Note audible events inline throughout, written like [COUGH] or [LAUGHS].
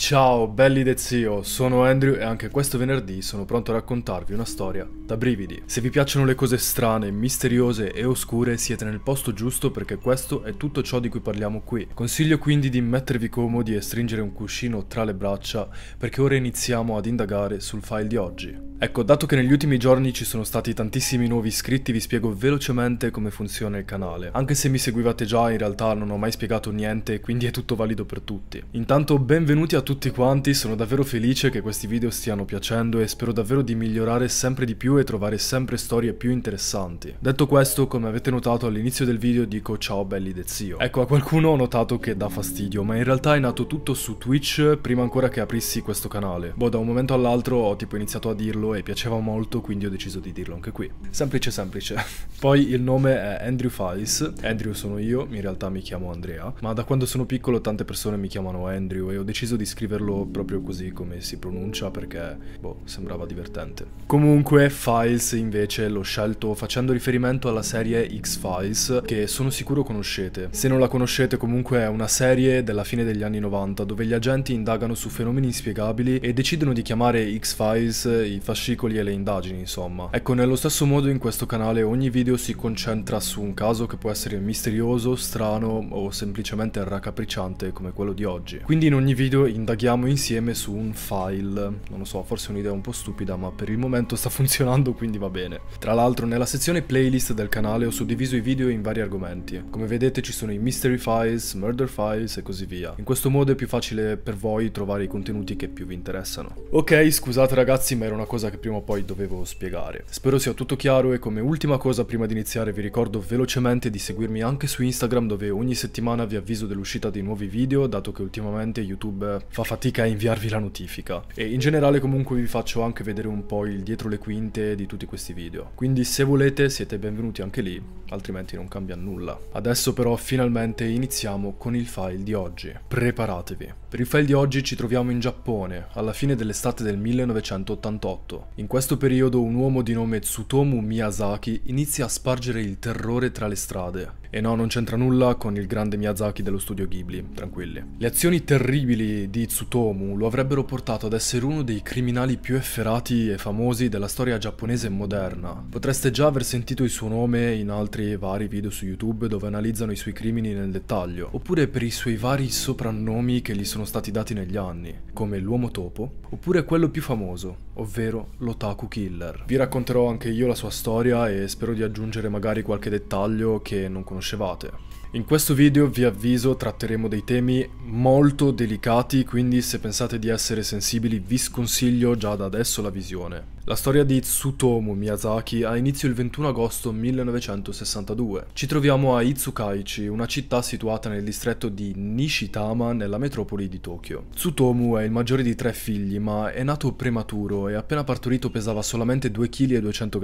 Ciao belli de zio, sono Andrew e anche questo venerdì sono pronto a raccontarvi una storia da brividi. Se vi piacciono le cose strane, misteriose e oscure siete nel posto giusto perché questo è tutto ciò di cui parliamo qui. Consiglio quindi di mettervi comodi e stringere un cuscino tra le braccia perché ora iniziamo ad indagare sul file di oggi. Ecco, dato che negli ultimi giorni ci sono stati tantissimi nuovi iscritti vi spiego velocemente come funziona il canale. Anche se mi seguivate già in realtà non ho mai spiegato niente quindi è tutto valido per tutti. Intanto benvenuti a tutti tutti quanti, sono davvero felice che questi video stiano piacendo e spero davvero di migliorare sempre di più e trovare sempre storie più interessanti. Detto questo, come avete notato all'inizio del video dico ciao belli de zio. Ecco, a qualcuno ho notato che dà fastidio, ma in realtà è nato tutto su Twitch prima ancora che aprissi questo canale. Boh, da un momento all'altro ho tipo iniziato a dirlo e piaceva molto, quindi ho deciso di dirlo anche qui. Semplice semplice. [LAUGHS] Poi il nome è Andrew Files, Andrew sono io, in realtà mi chiamo Andrea, ma da quando sono piccolo tante persone mi chiamano Andrew e ho deciso di scrivere scriverlo proprio così come si pronuncia perché, boh, sembrava divertente. Comunque Files invece l'ho scelto facendo riferimento alla serie X-Files che sono sicuro conoscete. Se non la conoscete comunque è una serie della fine degli anni 90 dove gli agenti indagano su fenomeni inspiegabili e decidono di chiamare X-Files i fascicoli e le indagini insomma. Ecco nello stesso modo in questo canale ogni video si concentra su un caso che può essere misterioso, strano o semplicemente raccapricciante come quello di oggi. Quindi in ogni video in indaghiamo insieme su un file. Non lo so, forse è un'idea un po' stupida, ma per il momento sta [LAUGHS] funzionando, quindi va bene. Tra l'altro, nella sezione playlist del canale ho suddiviso i video in vari argomenti. Come vedete ci sono i mystery files, murder files e così via. In questo modo è più facile per voi trovare i contenuti che più vi interessano. Ok, scusate ragazzi, ma era una cosa che prima o poi dovevo spiegare. Spero sia tutto chiaro e come ultima cosa prima di iniziare vi ricordo velocemente di seguirmi anche su Instagram dove ogni settimana vi avviso dell'uscita dei nuovi video, dato che ultimamente YouTube fa fatica a inviarvi la notifica. E in generale comunque vi faccio anche vedere un po' il dietro le quinte di tutti questi video. Quindi se volete siete benvenuti anche lì, altrimenti non cambia nulla. Adesso però finalmente iniziamo con il file di oggi. Preparatevi. Per il file di oggi ci troviamo in Giappone, alla fine dell'estate del 1988. In questo periodo un uomo di nome Tsutomu Miyazaki inizia a spargere il terrore tra le strade. E no, non c'entra nulla con il grande Miyazaki dello studio Ghibli, tranquilli. Le azioni terribili di Tsutomu lo avrebbero portato ad essere uno dei criminali più efferati e famosi della storia giapponese moderna. Potreste già aver sentito il suo nome in altri vari video su YouTube dove analizzano i suoi crimini nel dettaglio, oppure per i suoi vari soprannomi che gli sono stati dati negli anni, come l'uomo topo, oppure quello più famoso, ovvero l'otaku killer. Vi racconterò anche io la sua storia e spero di aggiungere magari qualche dettaglio che non conosco conoscevate. In questo video vi avviso tratteremo dei temi molto delicati quindi se pensate di essere sensibili vi sconsiglio già da adesso la visione. La storia di Tsutomu Miyazaki ha inizio il 21 agosto 1962. Ci troviamo a Itsukaichi, una città situata nel distretto di Nishitama nella metropoli di Tokyo. Tsutomu è il maggiore di tre figli, ma è nato prematuro e appena partorito pesava solamente 2,2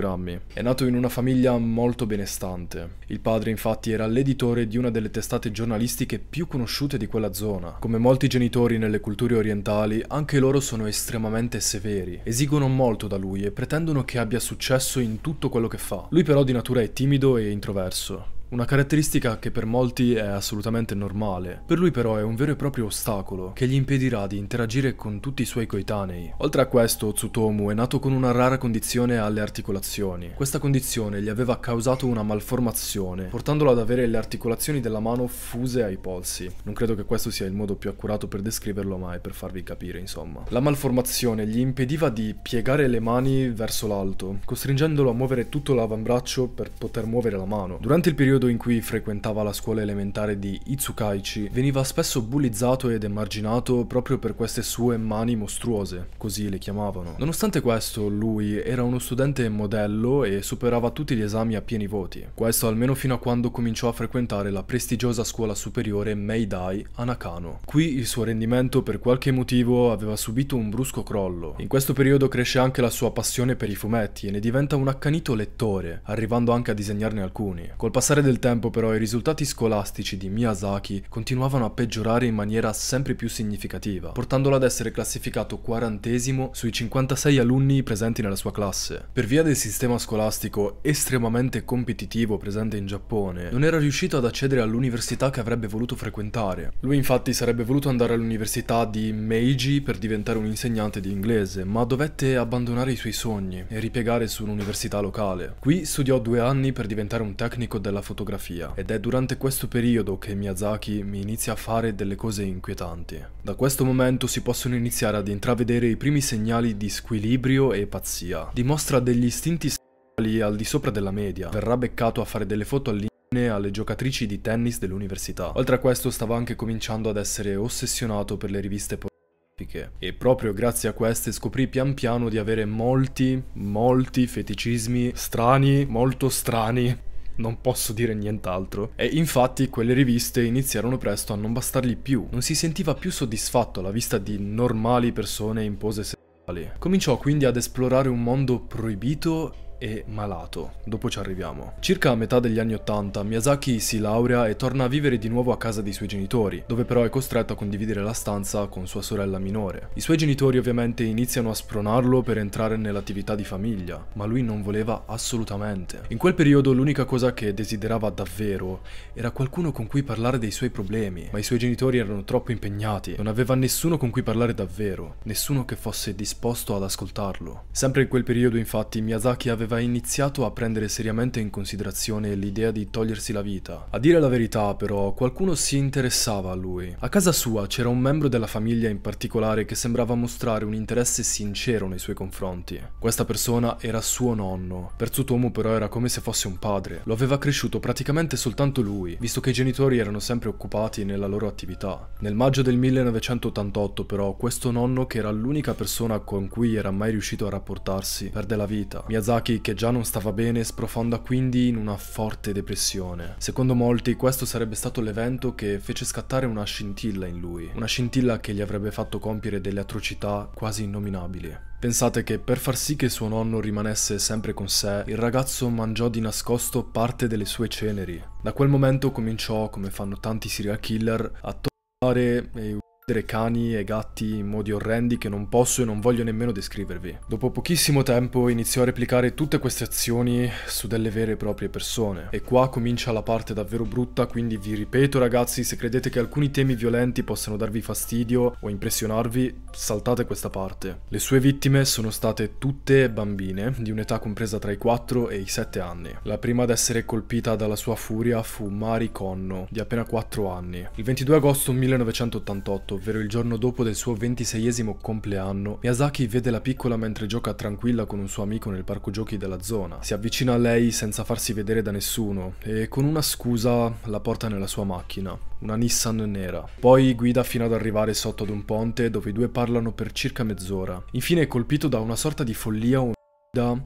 kg. È nato in una famiglia molto benestante. Il padre infatti era l'editore di una delle testate giornalistiche più conosciute di quella zona. Come molti genitori nelle culture orientali, anche loro sono estremamente severi, esigono molto da lui lui e pretendono che abbia successo in tutto quello che fa. Lui però di natura è timido e introverso, una caratteristica che per molti è assolutamente normale, per lui però è un vero e proprio ostacolo che gli impedirà di interagire con tutti i suoi coetanei. Oltre a questo, Tsutomu è nato con una rara condizione alle articolazioni. Questa condizione gli aveva causato una malformazione, portandolo ad avere le articolazioni della mano fuse ai polsi. Non credo che questo sia il modo più accurato per descriverlo, ma è per farvi capire, insomma. La malformazione gli impediva di piegare le mani verso l'alto, costringendolo a muovere tutto l'avambraccio per poter muovere la mano. Durante il periodo periodo in cui frequentava la scuola elementare di Itsukaichi, veniva spesso bullizzato ed emarginato proprio per queste sue mani mostruose, così le chiamavano. Nonostante questo, lui era uno studente modello e superava tutti gli esami a pieni voti. Questo almeno fino a quando cominciò a frequentare la prestigiosa scuola superiore Meidai a Nakano. Qui il suo rendimento per qualche motivo aveva subito un brusco crollo. In questo periodo cresce anche la sua passione per i fumetti e ne diventa un accanito lettore, arrivando anche a disegnarne alcuni. Col passare del tempo però i risultati scolastici di Miyazaki continuavano a peggiorare in maniera sempre più significativa, portandolo ad essere classificato quarantesimo sui 56 alunni presenti nella sua classe. Per via del sistema scolastico estremamente competitivo presente in Giappone, non era riuscito ad accedere all'università che avrebbe voluto frequentare. Lui infatti sarebbe voluto andare all'università di Meiji per diventare un insegnante di inglese, ma dovette abbandonare i suoi sogni e ripiegare su un'università locale. Qui studiò due anni per diventare un tecnico della fotografia fotografia ed è durante questo periodo che Miyazaki mi inizia a fare delle cose inquietanti. Da questo momento si possono iniziare ad intravedere i primi segnali di squilibrio e pazzia. Dimostra degli istinti sessuali al di sopra della media, verrà beccato a fare delle foto all'interno alle giocatrici di tennis dell'università. Oltre a questo stava anche cominciando ad essere ossessionato per le riviste pornografiche e proprio grazie a queste scoprì pian piano di avere molti, molti feticismi strani, molto strani non posso dire nient'altro. E infatti quelle riviste iniziarono presto a non bastargli più. Non si sentiva più soddisfatto alla vista di normali persone in pose sessuali. Cominciò quindi ad esplorare un mondo proibito e malato. Dopo ci arriviamo. Circa a metà degli anni Ottanta, Miyazaki si laurea e torna a vivere di nuovo a casa dei suoi genitori, dove però è costretto a condividere la stanza con sua sorella minore. I suoi genitori ovviamente iniziano a spronarlo per entrare nell'attività di famiglia, ma lui non voleva assolutamente. In quel periodo l'unica cosa che desiderava davvero era qualcuno con cui parlare dei suoi problemi, ma i suoi genitori erano troppo impegnati, non aveva nessuno con cui parlare davvero, nessuno che fosse disposto ad ascoltarlo. Sempre in quel periodo infatti Miyazaki aveva aveva iniziato a prendere seriamente in considerazione l'idea di togliersi la vita. A dire la verità, però, qualcuno si interessava a lui. A casa sua c'era un membro della famiglia in particolare che sembrava mostrare un interesse sincero nei suoi confronti. Questa persona era suo nonno. Per Tsutomu però era come se fosse un padre. Lo aveva cresciuto praticamente soltanto lui, visto che i genitori erano sempre occupati nella loro attività. Nel maggio del 1988 però questo nonno, che era l'unica persona con cui era mai riuscito a rapportarsi, perde la vita. Miyazaki Monti, che già non stava bene, sprofonda quindi in una forte depressione. Secondo molti questo sarebbe stato l'evento che fece scattare una scintilla in lui, una scintilla che gli avrebbe fatto compiere delle atrocità quasi innominabili. Pensate che per far sì che suo nonno rimanesse sempre con sé, il ragazzo mangiò di nascosto parte delle sue ceneri. Da quel momento cominciò, come fanno tanti serial killer, a toccare e cani e gatti in modi orrendi che non posso e non voglio nemmeno descrivervi. Dopo pochissimo tempo iniziò a replicare tutte queste azioni su delle vere e proprie persone. E qua comincia la parte davvero brutta, quindi vi ripeto ragazzi, se credete che alcuni temi violenti possano darvi fastidio o impressionarvi, saltate questa parte. Le sue vittime sono state tutte bambine, di un'età compresa tra i 4 e i 7 anni. La prima ad essere colpita dalla sua furia fu Mari Conno, di appena 4 anni. Il 22 agosto 1988 ovvero il giorno dopo del suo 26esimo compleanno, Miyazaki vede la piccola mentre gioca tranquilla con un suo amico nel parco giochi della zona. Si avvicina a lei senza farsi vedere da nessuno e con una scusa la porta nella sua macchina, una Nissan nera. Poi guida fino ad arrivare sotto ad un ponte dove i due parlano per circa mezz'ora. Infine, colpito da una sorta di follia o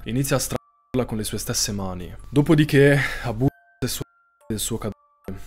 inizia a strapparla con le sue stesse mani. Dopodiché abusa del suo cadavere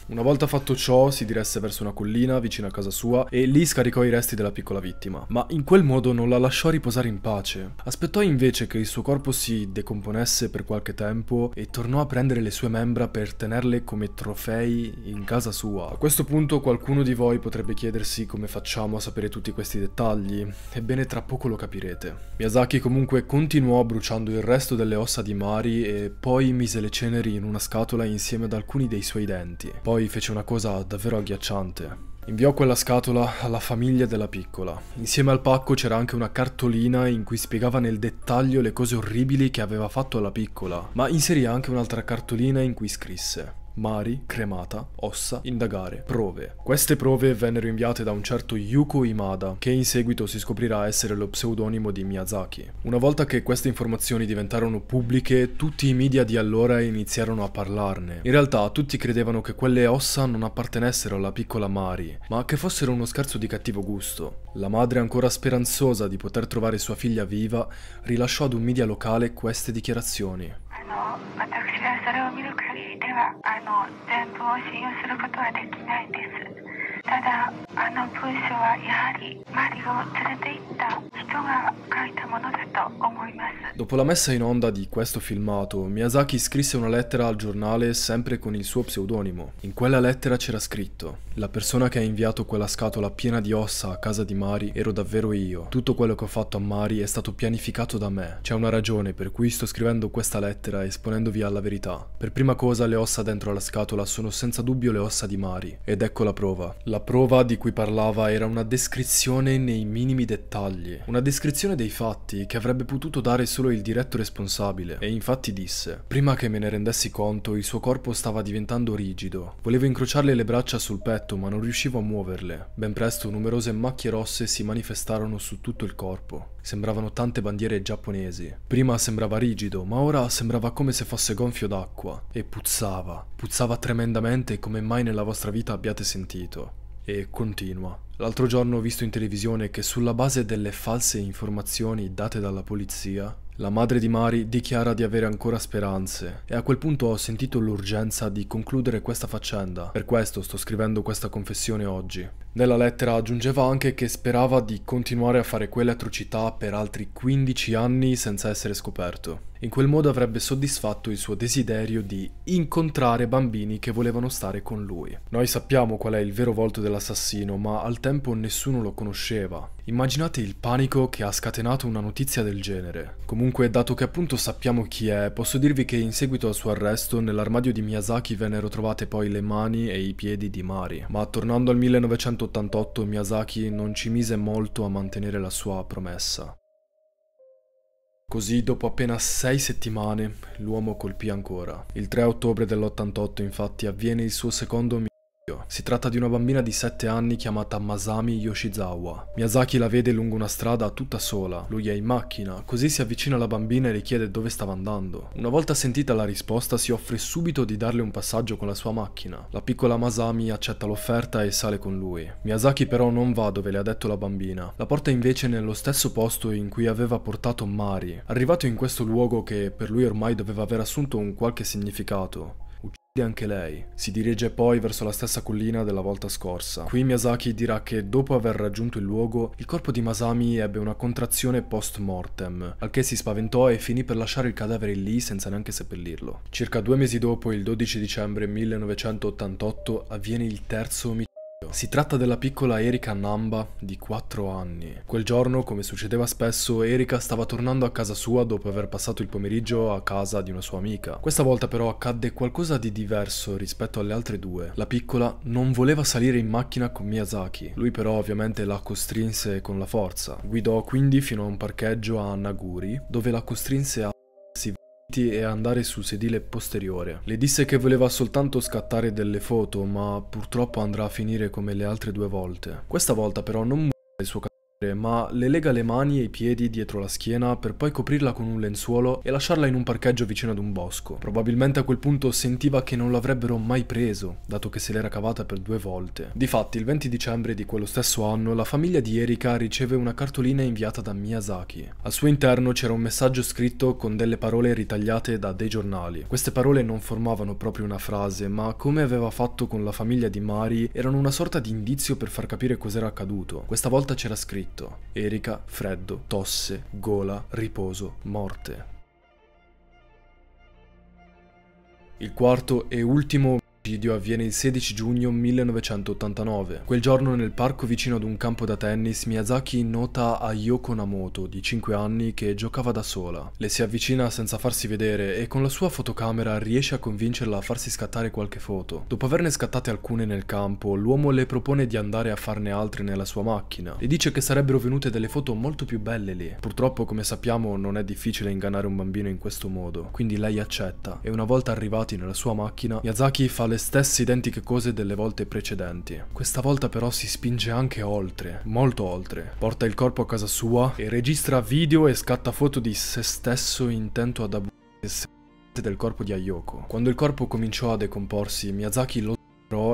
una volta fatto ciò, si diresse verso una collina vicino a casa sua e lì scaricò i resti della piccola vittima, ma in quel modo non la lasciò riposare in pace. Aspettò invece che il suo corpo si decomponesse per qualche tempo e tornò a prendere le sue membra per tenerle come trofei in casa sua. A questo punto qualcuno di voi potrebbe chiedersi come facciamo a sapere tutti questi dettagli, ebbene tra poco lo capirete. Miyazaki comunque continuò bruciando il resto delle ossa di Mari e poi mise le ceneri in una scatola insieme ad alcuni dei suoi denti. Poi fece una cosa davvero agghiacciante. Inviò quella scatola alla famiglia della piccola. Insieme al pacco c'era anche una cartolina in cui spiegava nel dettaglio le cose orribili che aveva fatto alla piccola, ma inserì anche un'altra cartolina in cui scrisse Mari, cremata, ossa, indagare, prove. Queste prove vennero inviate da un certo Yuko Imada, che in seguito si scoprirà essere lo pseudonimo di Miyazaki. Una volta che queste informazioni diventarono pubbliche, tutti i media di allora iniziarono a parlarne. In realtà tutti credevano che quelle ossa non appartenessero alla piccola Mari, ma che fossero uno scherzo di cattivo gusto. La madre, ancora speranzosa di poter trovare sua figlia viva, rilasciò ad un media locale queste dichiarazioni. の私はそれを見る限りではあの全部を信用することはできないです。ただあの文書はやはりマリを連れて行った人が書いたものだと思います Dopo la messa in onda di questo filmato, Miyazaki scrisse una lettera al giornale sempre con il suo pseudonimo. In quella lettera c'era scritto La persona che ha inviato quella scatola piena di ossa a casa di Mari ero davvero io. Tutto quello che ho fatto a Mari è stato pianificato da me. C'è una ragione per cui sto scrivendo questa lettera esponendovi alla verità. Per prima cosa le ossa dentro la scatola sono senza dubbio le ossa di Mari, ed ecco la prova. La prova di cui parlava era una descrizione nei minimi dettagli, una descrizione dei fatti che avrebbe potuto dare solo il diretto responsabile, e infatti disse, prima che me ne rendessi conto il suo corpo stava diventando rigido, volevo incrociarle le braccia sul petto ma non riuscivo a muoverle, ben presto numerose macchie rosse si manifestarono su tutto il corpo, sembravano tante bandiere giapponesi, prima sembrava rigido ma ora sembrava come se fosse gonfio d'acqua, e puzzava, puzzava tremendamente come mai nella vostra vita abbiate sentito. E continua. L'altro giorno ho visto in televisione che sulla base delle false informazioni date dalla polizia, la madre di Mari dichiara di avere ancora speranze e a quel punto ho sentito l'urgenza di concludere questa faccenda. Per questo sto scrivendo questa confessione oggi. Nella lettera aggiungeva anche che sperava di continuare a fare quelle atrocità per altri 15 anni senza essere scoperto. In quel modo avrebbe soddisfatto il suo desiderio di incontrare bambini che volevano stare con lui. Noi sappiamo qual è il vero volto dell'assassino, ma al tempo nessuno lo conosceva. Immaginate il panico che ha scatenato una notizia del genere. Comunque, dato che appunto sappiamo chi è, posso dirvi che in seguito al suo arresto nell'armadio di Miyazaki vennero trovate poi le mani e i piedi di Mari. Ma tornando al 1988 Miyazaki non ci mise molto a mantenere la sua promessa. Così, dopo appena sei settimane, l'uomo colpì ancora. Il 3 ottobre dell'88, infatti, avviene il suo secondo si tratta di una bambina di 7 anni chiamata Masami Yoshizawa. Miyazaki la vede lungo una strada tutta sola, lui è in macchina, così si avvicina alla bambina e le chiede dove stava andando. Una volta sentita la risposta si offre subito di darle un passaggio con la sua macchina. La piccola Masami accetta l'offerta e sale con lui. Miyazaki però non va dove le ha detto la bambina, la porta invece nello stesso posto in cui aveva portato Mari. Arrivato in questo luogo che per lui ormai doveva aver assunto un qualche significato, Uccide anche lei. Si dirige poi verso la stessa collina della volta scorsa. Qui Miyazaki dirà che dopo aver raggiunto il luogo, il corpo di Masami ebbe una contrazione post mortem, al che si spaventò e finì per lasciare il cadavere lì senza neanche seppellirlo. Circa due mesi dopo, il 12 dicembre 1988, avviene il terzo omicidio si tratta della piccola Erika Namba di 4 anni. Quel giorno, come succedeva spesso, Erika stava tornando a casa sua dopo aver passato il pomeriggio a casa di una sua amica. Questa volta però accadde qualcosa di diverso rispetto alle altre due. La piccola non voleva salire in macchina con Miyazaki. Lui però ovviamente la costrinse con la forza. Guidò quindi fino a un parcheggio a Naguri, dove la costrinse a e andare sul sedile posteriore. Le disse che voleva soltanto scattare delle foto, ma purtroppo andrà a finire come le altre due volte. Questa volta però non muore il suo cazzo ma le lega le mani e i piedi dietro la schiena per poi coprirla con un lenzuolo e lasciarla in un parcheggio vicino ad un bosco. Probabilmente a quel punto sentiva che non l'avrebbero mai preso, dato che se l'era cavata per due volte. Difatti, il 20 dicembre di quello stesso anno, la famiglia di Erika riceve una cartolina inviata da Miyazaki. Al suo interno c'era un messaggio scritto con delle parole ritagliate da dei giornali. Queste parole non formavano proprio una frase, ma come aveva fatto con la famiglia di Mari, erano una sorta di indizio per far capire cos'era accaduto. Questa volta c'era scritto scritto Erika, freddo, tosse, gola, riposo, morte. Il quarto e ultimo L'omicidio avviene il 16 giugno 1989. Quel giorno nel parco vicino ad un campo da tennis Miyazaki nota a Yoko Namoto, di 5 anni, che giocava da sola. Le si avvicina senza farsi vedere e con la sua fotocamera riesce a convincerla a farsi scattare qualche foto. Dopo averne scattate alcune nel campo, l'uomo le propone di andare a farne altre nella sua macchina. Le dice che sarebbero venute delle foto molto più belle lì. Purtroppo, come sappiamo, non è difficile ingannare un bambino in questo modo, quindi lei accetta e una volta arrivati nella sua macchina, Miyazaki fa le stesse identiche cose delle volte precedenti. Questa volta però si spinge anche oltre, molto oltre. Porta il corpo a casa sua e registra video e scatta foto di se stesso intento ad abusare del corpo di Ayoko. Quando il corpo cominciò a decomporsi, Miyazaki lo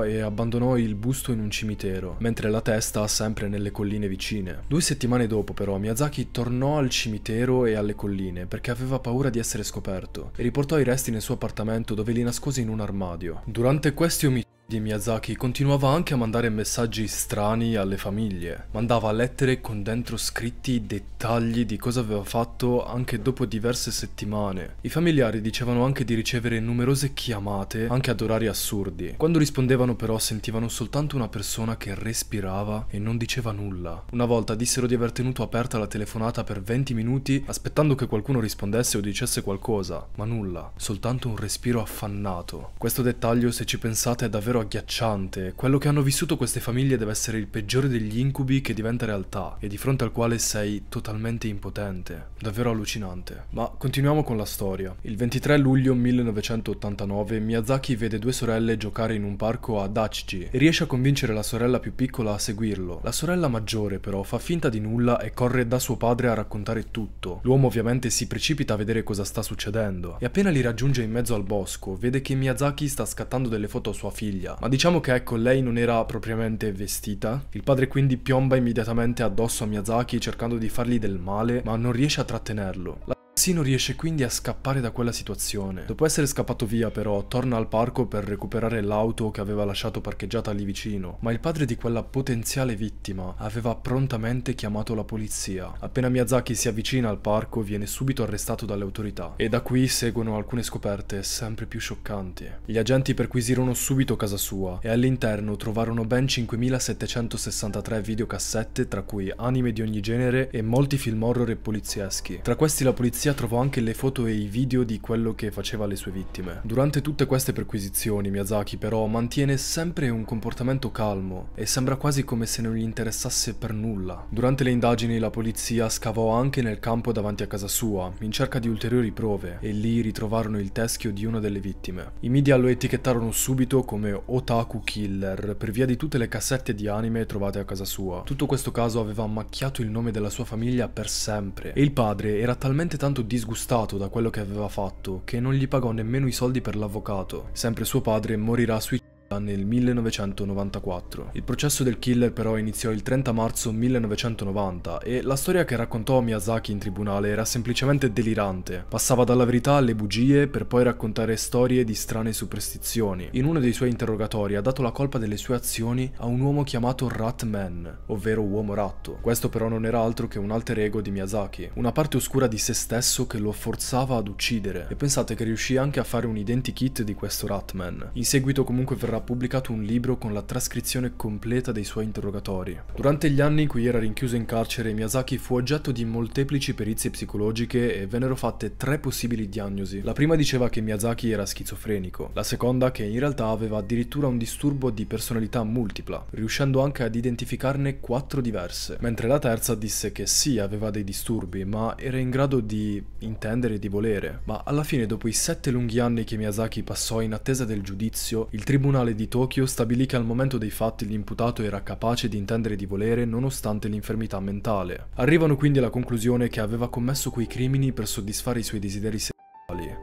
e abbandonò il busto in un cimitero, mentre la testa sempre nelle colline vicine. Due settimane dopo però Miyazaki tornò al cimitero e alle colline perché aveva paura di essere scoperto e riportò i resti nel suo appartamento dove li nascose in un armadio. Durante questi omicidi di Miyazaki continuava anche a mandare messaggi strani alle famiglie. Mandava lettere con dentro scritti i dettagli di cosa aveva fatto anche dopo diverse settimane. I familiari dicevano anche di ricevere numerose chiamate, anche ad orari assurdi. Quando rispondevano però sentivano soltanto una persona che respirava e non diceva nulla. Una volta dissero di aver tenuto aperta la telefonata per 20 minuti aspettando che qualcuno rispondesse o dicesse qualcosa, ma nulla, soltanto un respiro affannato. Questo dettaglio se ci pensate è davvero davvero agghiacciante. Quello che hanno vissuto queste famiglie deve essere il peggiore degli incubi che diventa realtà e di fronte al quale sei totalmente impotente. Davvero allucinante. Ma continuiamo con la storia. Il 23 luglio 1989 Miyazaki vede due sorelle giocare in un parco ad Achichi e riesce a convincere la sorella più piccola a seguirlo. La sorella maggiore però fa finta di nulla e corre da suo padre a raccontare tutto. L'uomo ovviamente si precipita a vedere cosa sta succedendo e appena li raggiunge in mezzo al bosco vede che Miyazaki sta scattando delle foto a sua figlia famiglia. Ma diciamo che ecco, lei non era propriamente vestita. Il padre quindi piomba immediatamente addosso a Miyazaki cercando di fargli del male, ma non riesce a trattenerlo. La Sino riesce quindi a scappare da quella situazione. Dopo essere scappato via però, torna al parco per recuperare l'auto che aveva lasciato parcheggiata lì vicino, ma il padre di quella potenziale vittima aveva prontamente chiamato la polizia. Appena Miyazaki si avvicina al parco viene subito arrestato dalle autorità e da qui seguono alcune scoperte sempre più scioccanti. Gli agenti perquisirono subito casa sua e all'interno trovarono ben 5763 videocassette tra cui anime di ogni genere e molti film horror e polizieschi. Tra questi la polizia polizia trovò anche le foto e i video di quello che faceva alle sue vittime. Durante tutte queste perquisizioni Miyazaki però mantiene sempre un comportamento calmo e sembra quasi come se non gli interessasse per nulla. Durante le indagini la polizia scavò anche nel campo davanti a casa sua in cerca di ulteriori prove e lì ritrovarono il teschio di una delle vittime. I media lo etichettarono subito come otaku killer per via di tutte le cassette di anime trovate a casa sua. Tutto questo caso aveva macchiato il nome della sua famiglia per sempre e il padre era talmente tanto tanto disgustato da quello che aveva fatto che non gli pagò nemmeno i soldi per l'avvocato. Sempre suo padre morirà suicidato nel 1994. Il processo del killer però iniziò il 30 marzo 1990 e la storia che raccontò Miyazaki in tribunale era semplicemente delirante. Passava dalla verità alle bugie per poi raccontare storie di strane superstizioni. In uno dei suoi interrogatori ha dato la colpa delle sue azioni a un uomo chiamato Ratman, ovvero uomo ratto. Questo però non era altro che un alter ego di Miyazaki, una parte oscura di se stesso che lo forzava ad uccidere. E pensate che riuscì anche a fare un identikit di questo Ratman. In seguito comunque verrà ha pubblicato un libro con la trascrizione completa dei suoi interrogatori. Durante gli anni in cui era rinchiuso in carcere, Miyazaki fu oggetto di molteplici perizie psicologiche e vennero fatte tre possibili diagnosi. La prima diceva che Miyazaki era schizofrenico, la seconda che in realtà aveva addirittura un disturbo di personalità multipla, riuscendo anche ad identificarne quattro diverse, mentre la terza disse che sì, aveva dei disturbi, ma era in grado di intendere e di volere. Ma alla fine, dopo i sette lunghi anni che Miyazaki passò in attesa del giudizio, il tribunale tribunale di Tokyo stabilì che al momento dei fatti l'imputato era capace di intendere di volere nonostante l'infermità mentale. Arrivano quindi alla conclusione che aveva commesso quei crimini per soddisfare i suoi desideri sessuali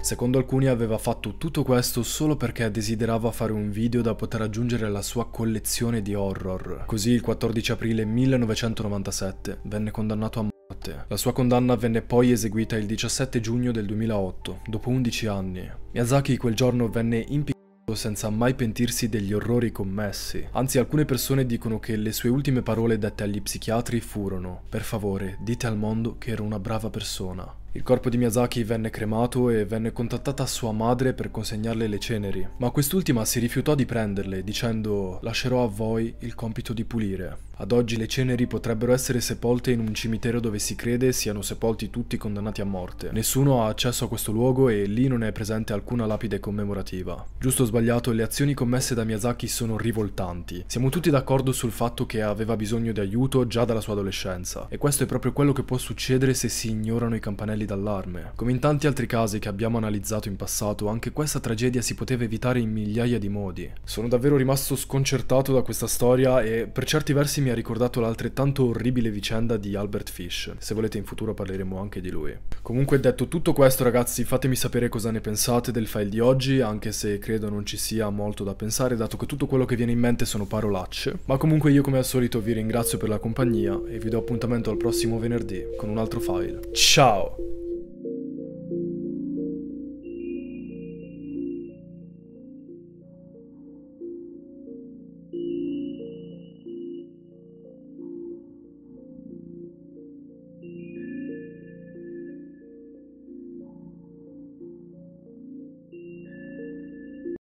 Secondo alcuni aveva fatto tutto questo solo perché desiderava fare un video da poter aggiungere alla sua collezione di horror. Così il 14 aprile 1997 venne condannato a morte. La sua condanna venne poi eseguita il 17 giugno del 2008, dopo 11 anni. Miyazaki quel giorno venne impiccato senza mai pentirsi degli orrori commessi. Anzi, alcune persone dicono che le sue ultime parole dette agli psichiatri furono «Per favore, dite al mondo che ero una brava persona». Il corpo di Miyazaki venne cremato e venne contattata sua madre per consegnarle le ceneri, ma quest'ultima si rifiutò di prenderle dicendo lascerò a voi il compito di pulire. Ad oggi le ceneri potrebbero essere sepolte in un cimitero dove si crede siano sepolti tutti i condannati a morte. Nessuno ha accesso a questo luogo e lì non è presente alcuna lapide commemorativa. Giusto o sbagliato, le azioni commesse da Miyazaki sono rivoltanti. Siamo tutti d'accordo sul fatto che aveva bisogno di aiuto già dalla sua adolescenza e questo è proprio quello che può succedere se si ignorano i campanelli campanelli d'allarme. Come in tanti altri casi che abbiamo analizzato in passato, anche questa tragedia si poteva evitare in migliaia di modi. Sono davvero rimasto sconcertato da questa storia e per certi versi mi ha ricordato l'altrettanto orribile vicenda di Albert Fish. Se volete in futuro parleremo anche di lui. Comunque detto tutto questo ragazzi, fatemi sapere cosa ne pensate del file di oggi, anche se credo non ci sia molto da pensare dato che tutto quello che viene in mente sono parolacce. Ma comunque io come al solito vi ringrazio per la compagnia e vi do appuntamento al prossimo venerdì con un altro file. Ciao!